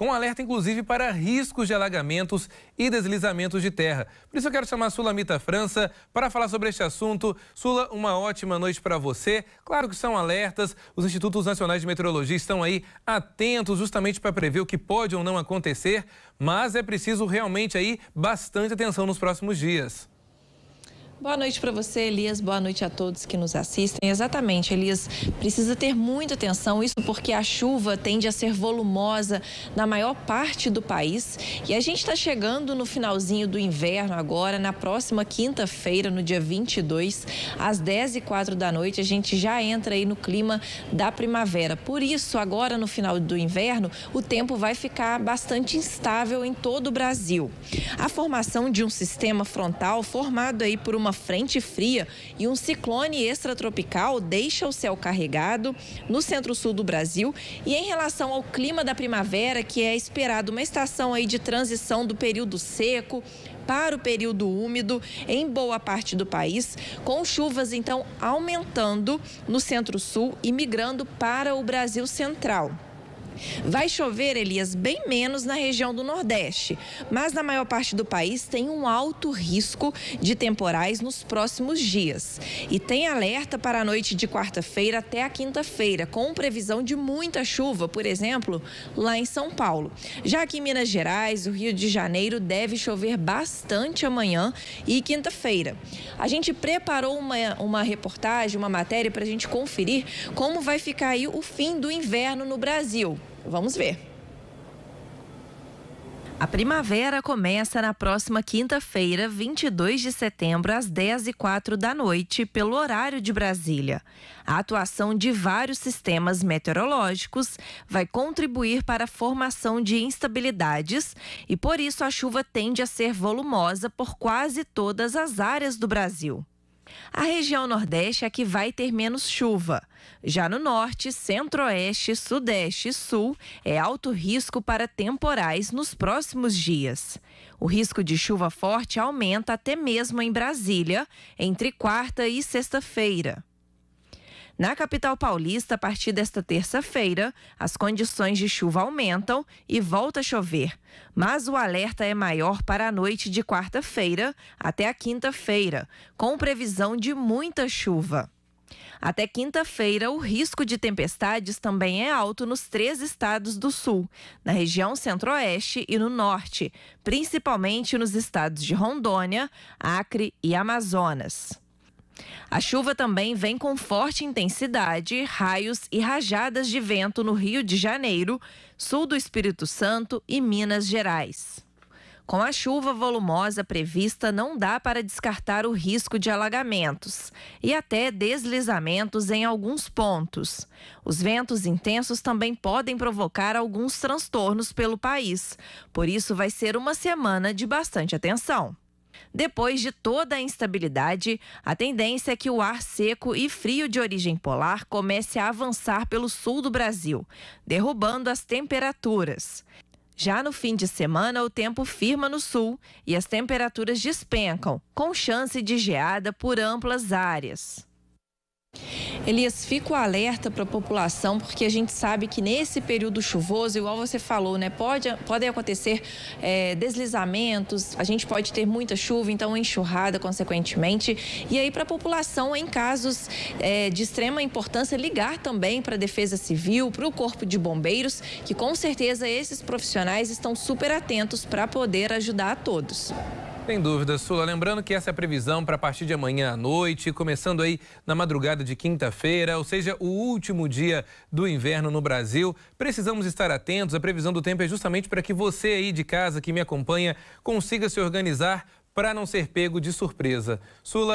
com alerta inclusive para riscos de alagamentos e deslizamentos de terra. Por isso eu quero chamar a Sulamita França para falar sobre este assunto. Sula, uma ótima noite para você. Claro que são alertas, os institutos nacionais de meteorologia estão aí atentos justamente para prever o que pode ou não acontecer, mas é preciso realmente aí bastante atenção nos próximos dias. Boa noite para você, Elias. Boa noite a todos que nos assistem. Exatamente, Elias. Precisa ter muita atenção, isso porque a chuva tende a ser volumosa na maior parte do país. E a gente está chegando no finalzinho do inverno agora. Na próxima quinta-feira, no dia 22, às 10 e 4 da noite, a gente já entra aí no clima da primavera. Por isso, agora no final do inverno, o tempo vai ficar bastante instável em todo o Brasil. A formação de um sistema frontal formado aí por uma uma frente fria e um ciclone extratropical deixa o céu carregado no centro-sul do Brasil. E em relação ao clima da primavera, que é esperado uma estação aí de transição do período seco para o período úmido em boa parte do país, com chuvas então aumentando no centro-sul e migrando para o Brasil central. Vai chover, Elias, bem menos na região do Nordeste, mas na maior parte do país tem um alto risco de temporais nos próximos dias. E tem alerta para a noite de quarta-feira até a quinta-feira, com previsão de muita chuva, por exemplo, lá em São Paulo. Já aqui em Minas Gerais, o Rio de Janeiro deve chover bastante amanhã e quinta-feira. A gente preparou uma, uma reportagem, uma matéria para a gente conferir como vai ficar aí o fim do inverno no Brasil. Vamos ver. A primavera começa na próxima quinta-feira, 22 de setembro, às 10 e 04 da noite, pelo horário de Brasília. A atuação de vários sistemas meteorológicos vai contribuir para a formação de instabilidades e, por isso, a chuva tende a ser volumosa por quase todas as áreas do Brasil. A região Nordeste é que vai ter menos chuva. Já no Norte, Centro-Oeste, Sudeste e Sul, é alto risco para temporais nos próximos dias. O risco de chuva forte aumenta até mesmo em Brasília, entre quarta e sexta-feira. Na capital paulista, a partir desta terça-feira, as condições de chuva aumentam e volta a chover. Mas o alerta é maior para a noite de quarta-feira até a quinta-feira, com previsão de muita chuva. Até quinta-feira, o risco de tempestades também é alto nos três estados do sul, na região centro-oeste e no norte, principalmente nos estados de Rondônia, Acre e Amazonas. A chuva também vem com forte intensidade, raios e rajadas de vento no Rio de Janeiro, sul do Espírito Santo e Minas Gerais. Com a chuva volumosa prevista, não dá para descartar o risco de alagamentos e até deslizamentos em alguns pontos. Os ventos intensos também podem provocar alguns transtornos pelo país, por isso, vai ser uma semana de bastante atenção. Depois de toda a instabilidade, a tendência é que o ar seco e frio de origem polar comece a avançar pelo sul do Brasil, derrubando as temperaturas. Já no fim de semana, o tempo firma no sul e as temperaturas despencam, com chance de geada por amplas áreas. Elias, fica o alerta para a população, porque a gente sabe que nesse período chuvoso, igual você falou, né, pode, podem acontecer é, deslizamentos, a gente pode ter muita chuva, então enxurrada, consequentemente. E aí, para a população, em casos é, de extrema importância, ligar também para a Defesa Civil, para o Corpo de Bombeiros, que com certeza esses profissionais estão super atentos para poder ajudar a todos. Sem dúvida, Sula. Lembrando que essa é a previsão para a partir de amanhã à noite, começando aí na madrugada de quinta-feira, ou seja, o último dia do inverno no Brasil. Precisamos estar atentos. A previsão do tempo é justamente para que você aí de casa que me acompanha consiga se organizar para não ser pego de surpresa. Sula.